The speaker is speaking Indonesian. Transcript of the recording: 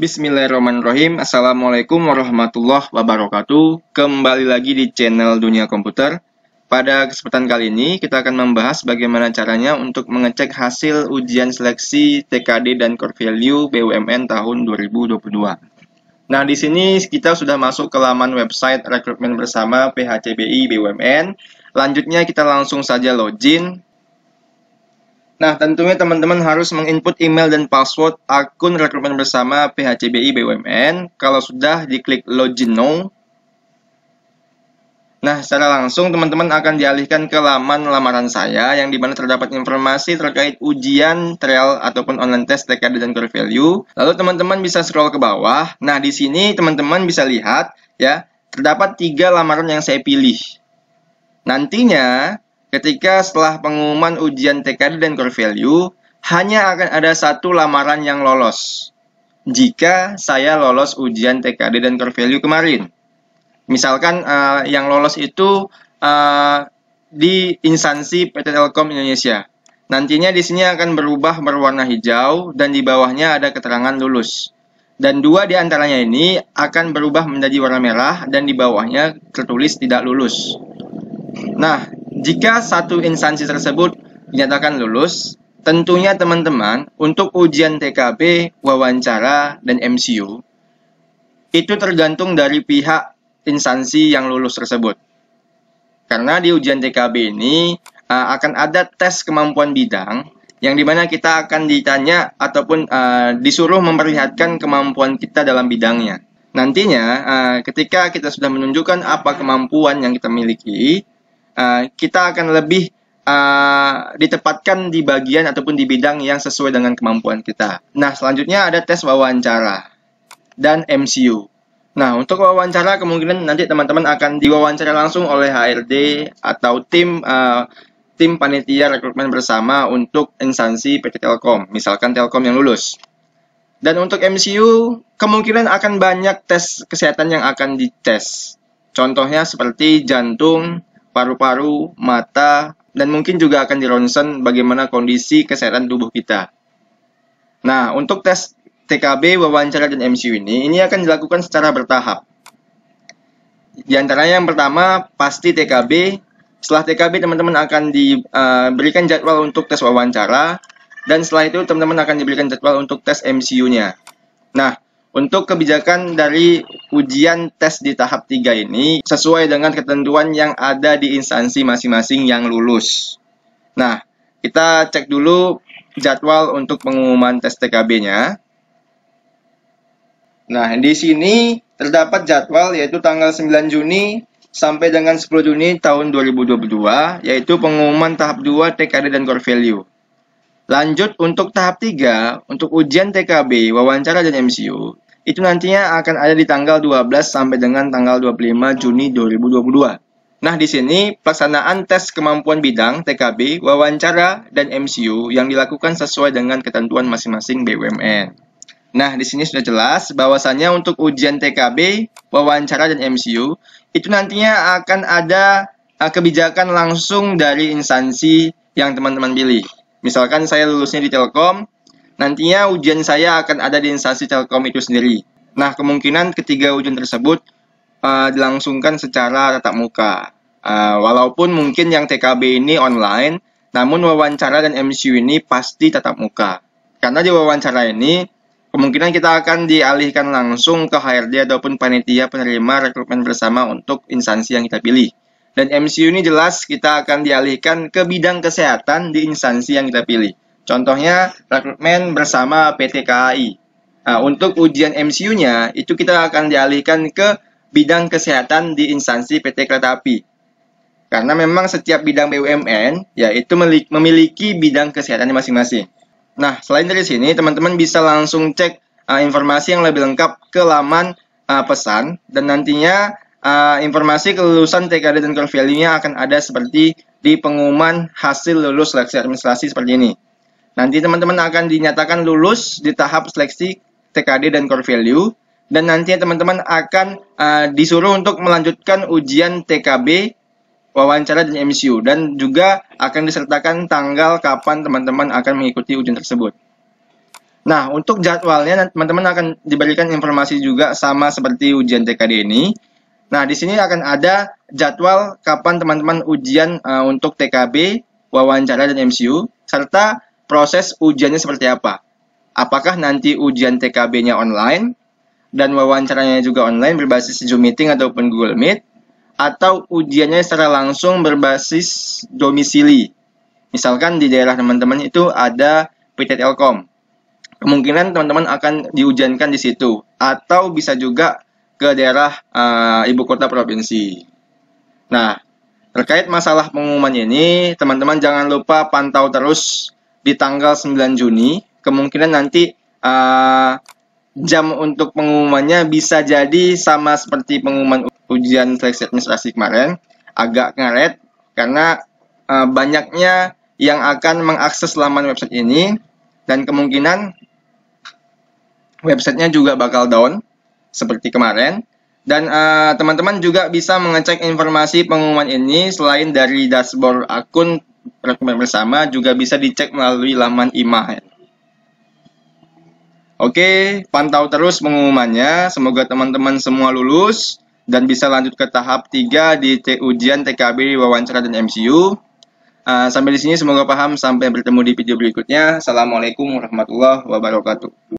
Bismillahirrahmanirrahim. Assalamualaikum warahmatullahi wabarakatuh. Kembali lagi di channel Dunia Komputer. Pada kesempatan kali ini, kita akan membahas bagaimana caranya untuk mengecek hasil ujian seleksi TKD dan Core Value BUMN tahun 2022. Nah, di sini kita sudah masuk ke laman website rekrutmen bersama PHCBI BUMN. Lanjutnya kita langsung saja login Nah, tentunya teman-teman harus menginput email dan password akun rekrutmen bersama PHCBI BUMN. Kalau sudah, diklik login now. Nah, secara langsung teman-teman akan dialihkan ke laman lamaran saya yang dimana terdapat informasi terkait ujian, trial, ataupun online test TKD dan core value. Lalu teman-teman bisa scroll ke bawah. Nah, di sini teman-teman bisa lihat ya, terdapat tiga lamaran yang saya pilih. Nantinya, ketika setelah pengumuman ujian TKD dan core value, hanya akan ada satu lamaran yang lolos. Jika saya lolos ujian TKD dan core value kemarin. Misalkan uh, yang lolos itu uh, di instansi PT Telkom Indonesia. Nantinya di sini akan berubah berwarna hijau dan di bawahnya ada keterangan lulus dan dua di antaranya ini akan berubah menjadi warna merah dan di bawahnya tertulis tidak lulus. Nah, jika satu instansi tersebut dinyatakan lulus, tentunya teman-teman untuk ujian TKB, wawancara, dan MCU itu tergantung dari pihak instansi yang lulus tersebut. Karena di ujian TKB ini eh, akan ada tes kemampuan bidang yang dimana kita akan ditanya ataupun uh, disuruh memperlihatkan kemampuan kita dalam bidangnya. Nantinya, uh, ketika kita sudah menunjukkan apa kemampuan yang kita miliki, Eh, kita akan lebih uh, ditempatkan di bagian ataupun di bidang yang sesuai dengan kemampuan kita. Nah, selanjutnya ada tes wawancara dan MCU. Nah, untuk wawancara kemungkinan nanti teman-teman akan diwawancara langsung oleh HRD atau tim uh, tim panitia rekrutmen bersama untuk instansi PT Telkom, misalkan Telkom yang lulus. Dan untuk MCU, kemungkinan akan banyak tes kesehatan yang akan dites. Contohnya seperti jantung, paru-paru, mata, dan mungkin juga akan di ronsen bagaimana kondisi kesehatan tubuh kita. Nah, untuk tes TKB, wawancara, dan MCU ini, ini akan dilakukan secara bertahap. Di antaranya yang pertama, pasti TKB. Setelah TKB, teman-teman akan diberikan eh, jadwal untuk tes wawancara, dan setelah itu teman-teman akan diberikan jadwal untuk tes MCU-nya. Nah, untuk kebijakan dari ujian tes di tahap 3 ini sesuai dengan ketentuan yang ada di instansi masing-masing yang lulus. Nah, kita cek dulu jadwal untuk pengumuman tes TKB-nya. Nah, di sini terdapat jadwal yaitu tanggal 9 Juni sampai dengan 10 Juni tahun 2022 yaitu pengumuman tahap 2 TKD dan core value. Lanjut untuk tahap 3, untuk ujian TKB, wawancara dan MCU, itu nantinya akan ada di tanggal 12 sampai dengan tanggal 25 Juni 2022. Nah, di sini pelaksanaan tes kemampuan bidang TKB, wawancara, dan MCU yang dilakukan sesuai dengan ketentuan masing-masing BUMN. Nah, di sini sudah jelas bahwasannya untuk ujian TKB, wawancara, dan MCU, itu nantinya akan ada eh, kebijakan langsung dari instansi yang teman-teman pilih. Misalkan saya lulusnya di Telkom, nantinya ujian saya akan ada di instansi Telkom itu sendiri. Nah, kemungkinan ketiga ujian tersebut uh, dilangsungkan secara tatap muka. Uh, walaupun mungkin yang TKB ini online, namun wawancara dan MCU ini pasti tatap muka. Karena di wawancara ini, kemungkinan kita akan dialihkan langsung ke HRD ataupun panitia penerima rekrutmen bersama untuk instansi yang kita pilih. Dan MCU ini jelas kita akan dialihkan ke bidang kesehatan di instansi yang kita pilih. Contohnya rekrutmen bersama PT KAI. Nah, untuk ujian MCU-nya itu kita akan dialihkan ke bidang kesehatan di instansi PT Kereta Api. Karena memang setiap bidang BUMN yaitu memiliki bidang kesehatan masing-masing. Nah, selain dari sini, teman-teman bisa langsung cek uh, informasi yang lebih lengkap ke laman uh, pesan dan nantinya uh, informasi kelulusan TKD dan core value-nya akan ada seperti di pengumuman hasil lulus seleksi administrasi seperti ini. Nanti teman-teman akan dinyatakan lulus di tahap seleksi TKD dan core value dan nantinya teman-teman akan uh, disuruh untuk melanjutkan ujian TKB, wawancara dan MCU dan juga akan disertakan tanggal kapan teman-teman akan mengikuti ujian tersebut. Nah, untuk jadwalnya teman-teman akan diberikan informasi juga sama seperti ujian TKD ini, Nah, di sini akan ada jadwal kapan teman-teman ujian uh, untuk TKB, wawancara, dan MCU, serta proses ujiannya seperti apa. Apakah nanti ujian TKB-nya online, dan wawancaranya juga online berbasis Zoom Meeting ataupun Google Meet, atau ujiannya secara langsung berbasis domisili. Misalkan di daerah teman-teman itu ada PT Telkom. Kemungkinan teman-teman akan diujankan di situ. Atau bisa juga ke daerah uh, ibu kota provinsi. Nah, terkait masalah pengumuman ini, teman-teman jangan lupa pantau terus di tanggal 9 Juni. Kemungkinan nanti uh, jam untuk pengumumannya bisa jadi sama seperti pengumuman ujian seleksi administrasi kemarin, agak ngaret karena uh, banyaknya yang akan mengakses laman website ini dan kemungkinan websitenya juga bakal down seperti kemarin. Dan eh, teman-teman uh, juga bisa mengecek informasi pengumuman ini selain dari dashboard akun rekomendasi bersama juga bisa dicek melalui laman IMAH. Oke, pantau terus pengumumannya. Semoga teman-teman semua lulus dan bisa lanjut ke tahap 3 di ujian TKB wawancara dan MCU. Uh, eh, sampai di sini semoga paham. Sampai bertemu di video berikutnya. Assalamualaikum warahmatullahi wabarakatuh.